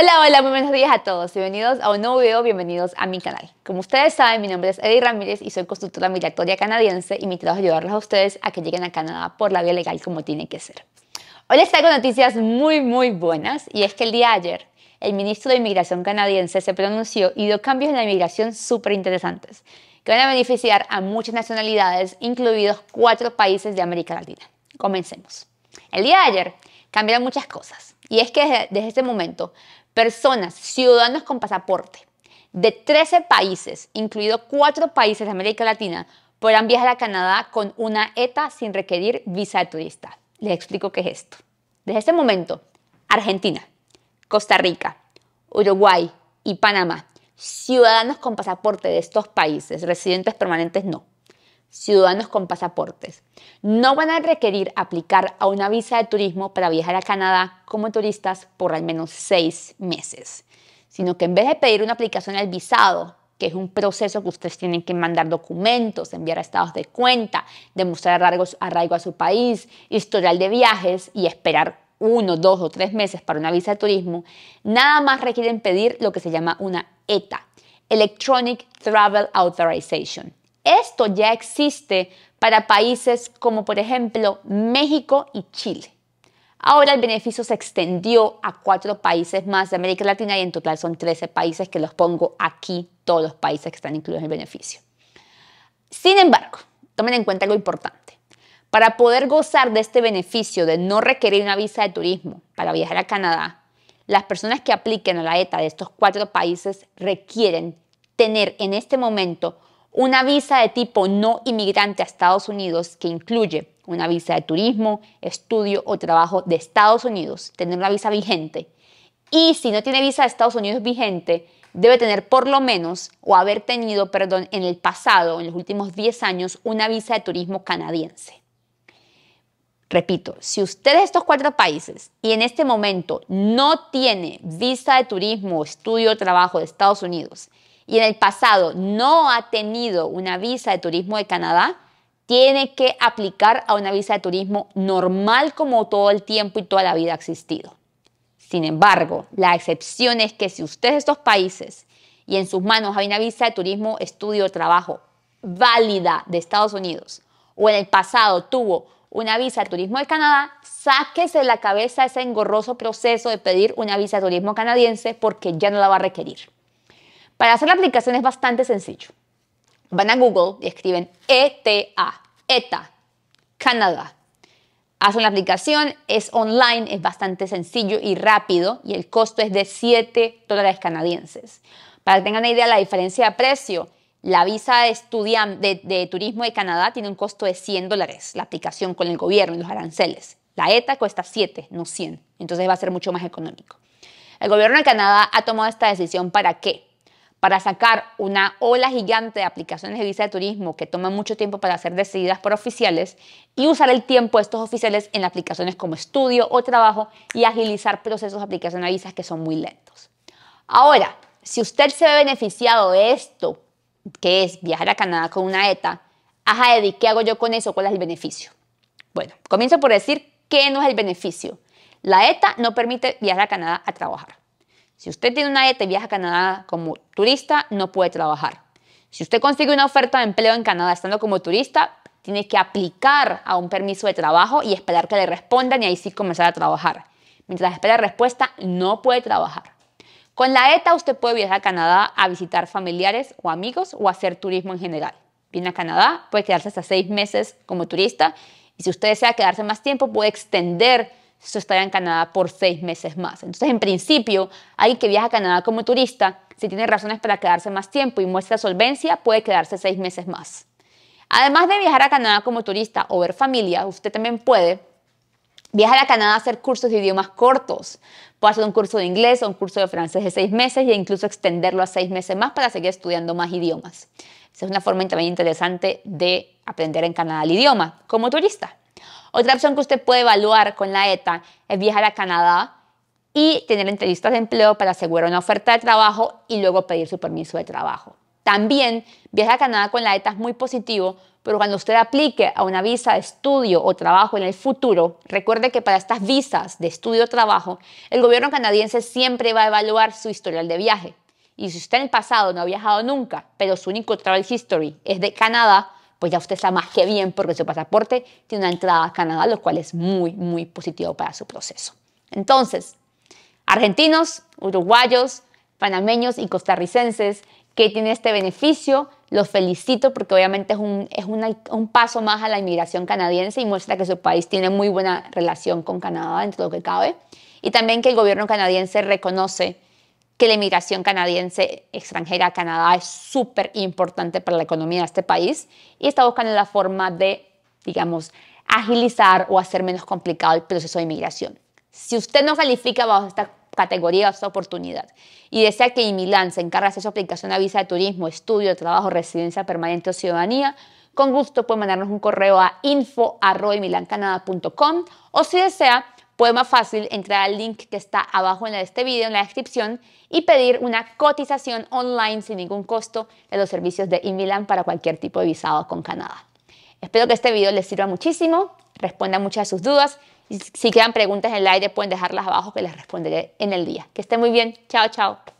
Hola, hola, muy buenos días a todos. Bienvenidos a un nuevo video, bienvenidos a mi canal. Como ustedes saben, mi nombre es Eddie Ramírez y soy consultora migratoria canadiense y mi trabajo es ayudarlos a ustedes a que lleguen a Canadá por la vía legal como tiene que ser. Hoy les traigo noticias muy, muy buenas y es que el día de ayer el ministro de Inmigración canadiense se pronunció y dio cambios en la inmigración súper interesantes que van a beneficiar a muchas nacionalidades, incluidos cuatro países de América Latina. Comencemos. El día de ayer cambiaron muchas cosas y es que desde, desde este momento personas, ciudadanos con pasaporte de 13 países, incluido 4 países de América Latina, podrán viajar a Canadá con una ETA sin requerir visa de turista. Les explico qué es esto. Desde este momento, Argentina, Costa Rica, Uruguay y Panamá, ciudadanos con pasaporte de estos países, residentes permanentes no, ciudadanos con pasaportes. No van a requerir aplicar a una visa de turismo para viajar a Canadá como turistas por al menos seis meses, sino que en vez de pedir una aplicación al visado, que es un proceso que ustedes tienen que mandar documentos, enviar estados de cuenta, demostrar arraigo a su país, historial de viajes y esperar uno, dos o tres meses para una visa de turismo, nada más requieren pedir lo que se llama una ETA, Electronic Travel Authorization esto ya existe para países como por ejemplo México y Chile. Ahora el beneficio se extendió a cuatro países más de América Latina y en total son 13 países que los pongo aquí, todos los países que están incluidos en el beneficio. Sin embargo, tomen en cuenta algo importante. Para poder gozar de este beneficio de no requerir una visa de turismo para viajar a Canadá, las personas que apliquen a la ETA de estos cuatro países requieren tener en este momento una visa de tipo no inmigrante a Estados Unidos que incluye una visa de turismo, estudio o trabajo de Estados Unidos, tener una visa vigente. Y si no tiene visa de Estados Unidos vigente, debe tener por lo menos, o haber tenido, perdón, en el pasado, en los últimos 10 años, una visa de turismo canadiense. Repito, si usted es de estos cuatro países y en este momento no tiene visa de turismo, estudio, o trabajo de Estados Unidos y en el pasado no ha tenido una visa de turismo de Canadá, tiene que aplicar a una visa de turismo normal como todo el tiempo y toda la vida ha existido. Sin embargo, la excepción es que si usted es de estos países y en sus manos hay una visa de turismo, estudio o trabajo válida de Estados Unidos o en el pasado tuvo una visa de turismo de Canadá, sáquese de la cabeza ese engorroso proceso de pedir una visa de turismo canadiense porque ya no la va a requerir. Para hacer la aplicación es bastante sencillo. Van a Google y escriben ETA, ETA, Canadá. Hacen la aplicación, es online, es bastante sencillo y rápido y el costo es de 7 dólares canadienses. Para que tengan una idea de la diferencia de precio, la visa de, de, turismo de Canadá tiene un costo de 100 dólares, la aplicación con el gobierno y los aranceles. La ETA cuesta 7, no 100, entonces va a ser mucho más económico. El gobierno de Canadá ha tomado esta decisión para qué? para sacar una ola gigante de aplicaciones de visa de turismo que toman mucho tiempo para ser decididas por oficiales y usar el tiempo de estos oficiales en aplicaciones como estudio o trabajo y agilizar procesos de aplicación a visas que son muy lentos. Ahora, si usted se ve beneficiado de esto, que es viajar a Canadá con una ETA, ajá, Eddie, ¿qué hago yo con eso? ¿Cuál es el beneficio? Bueno, comienzo por decir que no es el beneficio. La ETA no permite viajar a Canadá a trabajar. Si usted tiene una ETA y viaja a Canadá como turista, no puede trabajar. Si usted consigue una oferta de empleo en Canadá estando como turista, tiene que aplicar a un permiso de trabajo y esperar que le respondan y ahí sí comenzar a trabajar. Mientras espera respuesta, no puede trabajar. Con la ETA usted puede viajar a Canadá a visitar familiares o amigos o hacer turismo en general. Viene a Canadá, puede quedarse hasta seis meses como turista y si usted desea quedarse más tiempo, puede extender eso está en Canadá por seis meses más. Entonces, en principio, alguien que viaja a Canadá como turista, si tiene razones para quedarse más tiempo y muestra solvencia, puede quedarse seis meses más. Además de viajar a Canadá como turista o ver familia, usted también puede viajar a Canadá a hacer cursos de idiomas cortos. Puede hacer un curso de inglés o un curso de francés de seis meses e incluso extenderlo a seis meses más para seguir estudiando más idiomas. Esa es una forma también interesante de aprender en Canadá el idioma como turista. Otra opción que usted puede evaluar con la ETA es viajar a Canadá y tener entrevistas de empleo para asegurar una oferta de trabajo y luego pedir su permiso de trabajo. También viajar a Canadá con la ETA es muy positivo, pero cuando usted aplique a una visa de estudio o trabajo en el futuro, recuerde que para estas visas de estudio o trabajo, el gobierno canadiense siempre va a evaluar su historial de viaje. Y si usted en el pasado no ha viajado nunca, pero su único travel history es de Canadá, pues ya usted está más que bien porque su pasaporte tiene una entrada a Canadá, lo cual es muy, muy positivo para su proceso. Entonces, argentinos, uruguayos, panameños y costarricenses que tienen este beneficio, los felicito porque obviamente es, un, un paso más a la inmigración canadiense y muestra que su país tiene muy buena relación con Canadá dentro de lo que cabe. Y también que el gobierno canadiense reconoce que la inmigración canadiense extranjera a Canadá es súper importante para la economía de este país y está buscando la forma de, digamos, agilizar o hacer menos complicado el proceso de inmigración. Si usted no califica bajo esta categoría o esta oportunidad y desea que Milán se encargue de hacer su aplicación a visa de turismo, estudio, trabajo, residencia permanente o ciudadanía, con gusto puede mandarnos un correo a info@milancanada.com o si desea puede más fácil entrar al link que está abajo en este video, en la descripción, y pedir una cotización online sin ningún costo de los servicios de Invilan para cualquier tipo de visado con Canadá. Espero que este video les sirva muchísimo, responda muchas de sus dudas si quedan preguntas en el aire pueden dejarlas abajo que les responderé en el día. Que esté muy bien. Chao, chao.